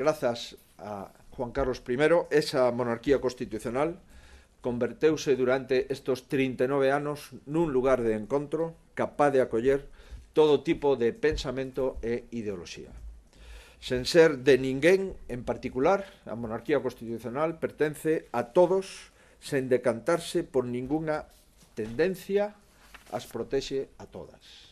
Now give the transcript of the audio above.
Grazas a Juan Carlos I, esa monarquía constitucional converteuse durante estos 39 anos nun lugar de encontro capaz de acoller todo tipo de pensamento e ideoloxía. Sen ser de ninguén en particular, a monarquía constitucional pertence a todos sen decantarse por ningunha tendencia, as protexe a todas.